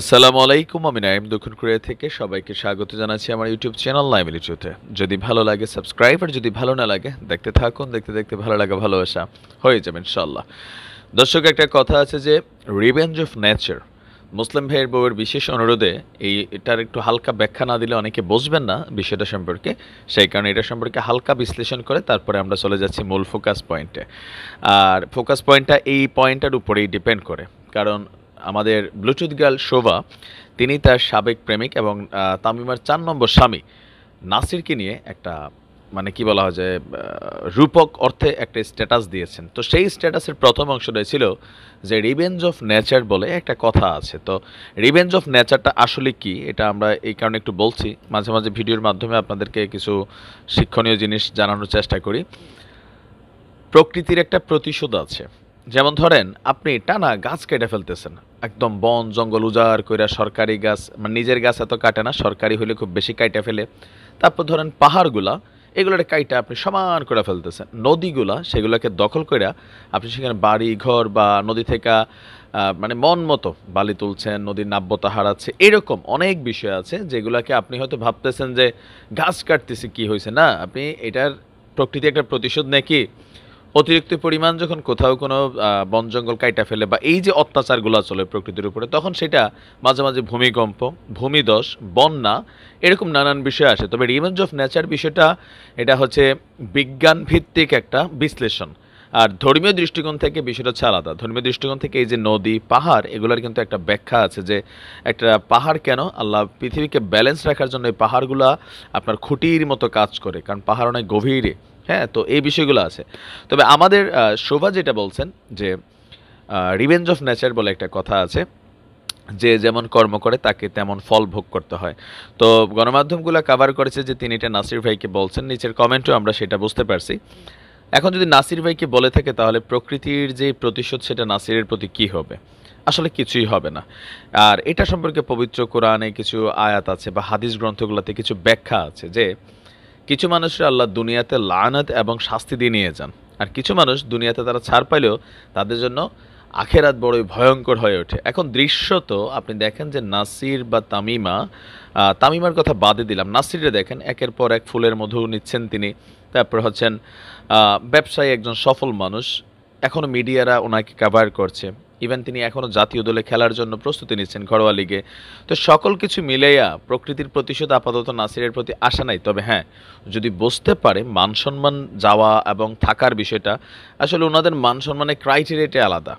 আসসালামু আলাইকুম আমি নাইম দক্ষিণ কোরিয়া থেকে সবাইকে স্বাগত জানাচ্ছি আমার ইউটিউব চ্যানেল নাইম মিলিচুতে যদি ভালো লাগে সাবস্ক্রাইব আর যদি ভালো না লাগে দেখতে থাকুন দেখতে দেখতে ভালো লাগে ভালোবাসা হয়ে যাবে ইনশাল্লাহ দর্শক একটা কথা আছে যে রিভেঞ্জ অফ নেচার মুসলিম ভাইয়ের বউয়ের বিশেষ অনুরোধে এই এটার একটু হালকা ব্যাখ্যা না দিলে অনেকে বুঝবেন না বিষয়টা সম্পর্কে সেই কারণে এটা সম্পর্কে হালকা বিশ্লেষণ করে তারপরে আমরা চলে যাচ্ছি মূল ফোকাস পয়েন্টে আর ফোকাস পয়েন্টটা এই পয়েন্টটার উপরেই ডিপেন্ড করে কারণ আমাদের ব্লুটুথ গার্ল শোভা তিনি তার সাবেক প্রেমিক এবং তামিমার চার নম্বর স্বামী নাসিরকে নিয়ে একটা মানে কি বলা হয় যে রূপক অর্থে একটা স্ট্যাটাস দিয়েছেন তো সেই স্ট্যাটাসের প্রথম অংশটাই ছিল যে রিভেঞ্জ অফ নেচার বলে একটা কথা আছে তো রিভেঞ্জ অফ নেচারটা আসলে কি এটা আমরা এই কারণে একটু বলছি মাঝে মাঝে ভিডিওর মাধ্যমে আপনাদেরকে কিছু শিক্ষণীয় জিনিস জানানোর চেষ্টা করি প্রকৃতির একটা প্রতিশোধ আছে যেমন ধরেন আপনি টানা গাছ কেটে ফেলতেছেন একদম বন জঙ্গল উজাড় কইরা সরকারি গাছ মানে নিজের গাছ এত কাটে না সরকারি হলে খুব বেশি কাইটা ফেলে তারপর ধরেন পাহাড়গুলা এগুলোর কাইটা আপনি সমান করে ফেলতেছেন নদীগুলা সেগুলোকে দখল করে আপনি সেখানে বাড়ি ঘর বা নদী থেকে মানে মন মতো বালি তুলছেন নদীর নাব্যতা হারাচ্ছে এরকম অনেক বিষয় আছে যেগুলোকে আপনি হয়তো ভাবতেছেন যে গাছ কাটতেছি কি হয়েছে না আপনি এটার প্রকৃতি একটা প্রতিশোধ নাকি অতিরিক্ত পরিমাণ যখন কোথাও কোনো বন জঙ্গল কাইটা ফেলে বা এই যে অত্যাচারগুলো চলে প্রকৃতির উপরে তখন সেটা মাঝে মাঝে ভূমিকম্প ভূমিদশ বন্যা এরকম নানান বিষয় আসে তবে রিভেঞ্জ অফ নেচার বিষয়টা এটা হচ্ছে বিজ্ঞান ভিত্তিক একটা বিশ্লেষণ আর ধর্মীয় দৃষ্টিকোণ থেকে বিষয়টা হচ্ছে আলাদা ধর্মীয় দৃষ্টিকোণ থেকে এই যে নদী পাহাড় এগুলোর কিন্তু একটা ব্যাখ্যা আছে যে একটা পাহাড় কেন আল্লাহ পৃথিবীকে ব্যালেন্স রাখার জন্য এই পাহাড়গুলা আপনার খুঁটির মতো কাজ করে কারণ পাহাড় অনেক গভীরে হ্যাঁ তো এই বিষয়গুলো আছে তবে আমাদের শোভা যেটা বলছেন যে রিভেঞ্জ অফ নেচার বলে একটা কথা আছে যে যেমন কর্ম করে তাকে তেমন ফল ভোগ করতে হয় তো গণমাধ্যমগুলো কাভার করেছে যে তিনি এটা নাসির ভাইকে বলছেন নিচের কমেন্টও আমরা সেটা বুঝতে পারছি এখন যদি নাসির ভাইকে বলে থাকে তাহলে প্রকৃতির যে প্রতিশোধ সেটা নাসিরের প্রতি কি হবে আসলে কিছুই হবে না আর এটা সম্পর্কে পবিত্র কোরআনে কিছু আয়াত আছে বা হাদিস গ্রন্থগুলোতে কিছু ব্যাখ্যা আছে যে কিছু মানুষের আল্লাহ দুনিয়াতে লানত এবং শাস্তি দিয়ে নিয়ে যান আর কিছু মানুষ দুনিয়াতে তারা ছাড় পাইলেও তাদের জন্য আখেরাত বড়ই ভয়ঙ্কর হয়ে ওঠে এখন দৃশ্যত আপনি দেখেন যে নাসির বা তামিমা তামিমার কথা বাদে দিলাম নাসিরে দেখেন একের পর এক ফুলের মধু নিচ্ছেন তিনি তারপর হচ্ছেন ব্যবসায়ী একজন সফল মানুষ এখনও মিডিয়ারা ওনাকে কাভার করছে ইভেন তিনি এখনও জাতীয় দলে খেলার জন্য প্রস্তুতি নিচ্ছেন ঘরোয়া লিগে তো সকল কিছু মিলেয়া প্রকৃতির প্রতিশোধ আপাতত নাসিরের প্রতি আশা নাই তবে হ্যাঁ যদি বসতে পারে মান সম্মান যাওয়া এবং থাকার বিষয়টা আসলে ওনাদের মান সম্মানের ক্রাইটেরিয়াটা আলাদা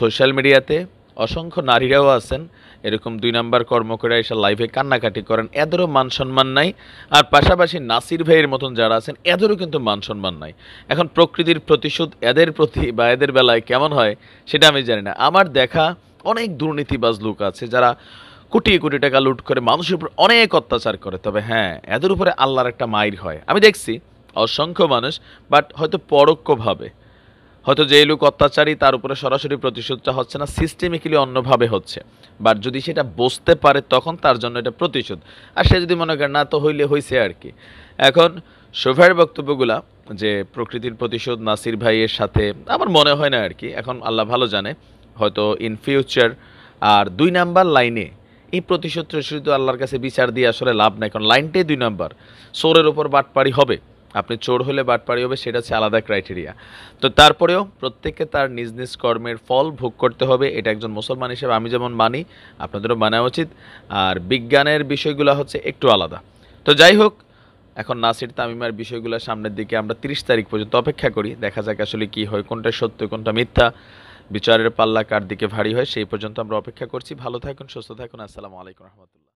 সোশ্যাল মিডিয়াতে অসংখ্য নারীরাও আছেন এরকম দুই নাম্বার কর্ম করে এসে লাইভে কান্নাকাটি করেন এদেরও মান সম্মান নাই আর পাশাপাশি নাসির ভাইয়ের মতন যারা আছেন এদেরও কিন্তু মান সম্মান নাই এখন প্রকৃতির প্রতিশোধ এদের প্রতি বা এদের বেলায় কেমন হয় সেটা আমি জানি না আমার দেখা অনেক দুর্নীতিবাজ লোক আছে যারা কোটি কোটি টাকা লুট করে মানুষের উপর অনেক অত্যাচার করে তবে হ্যাঁ এদের উপরে আল্লাহর একটা মাইর হয় আমি দেখছি অসংখ্য মানুষ বাট হয়তো পরোক্ষভাবে হয়তো যে লোক অত্যাচারী তার উপরে সরাসরি প্রতিশোধটা হচ্ছে না সিস্টেমিক্যালি অন্যভাবে হচ্ছে বাট যদি সেটা বসতে পারে তখন তার জন্য এটা প্রতিশোধ আর সে যদি মনে করে না তো হইলে হইছে আর কি এখন শোভার বক্তব্যগুলা যে প্রকৃতির প্রতিশোধ নাসির ভাইয়ের সাথে আমার মনে হয় না আর কি এখন আল্লাহ ভালো জানে হয়তো ইন ফিউচার আর দুই নাম্বার লাইনে এই প্রতিশোধ আল্লাহর কাছে বিচার দিয়ে আসলে লাভ নাই কারণ লাইনটাই দুই নাম্বার সোরের ওপর বাটপাড়ি হবে আপনি চোর হলে বাটপাড়ি হবে সেটা হচ্ছে আলাদা ক্রাইটেরিয়া তো তারপরেও প্রত্যেককে তার নিজ নিজ কর্মের ফল ভোগ করতে হবে এটা একজন মুসলমান হিসেবে আমি যেমন মানি আপনাদেরও মানা উচিত আর বিজ্ঞানের বিষয়গুলো হচ্ছে একটু আলাদা তো যাই হোক এখন নাসির তামিমার বিষয়গুলো সামনের দিকে আমরা তিরিশ তারিখ পর্যন্ত অপেক্ষা করি দেখা যাক আসলে কী হয় কোনটা সত্য কোনটা মিথ্যা বিচারের পাল্লা কার দিকে ভারী হয় সেই পর্যন্ত আমরা অপেক্ষা করছি ভালো থাকুন সুস্থ থাকুন আসসালামু আলাইকুম রহমতুল্লাহ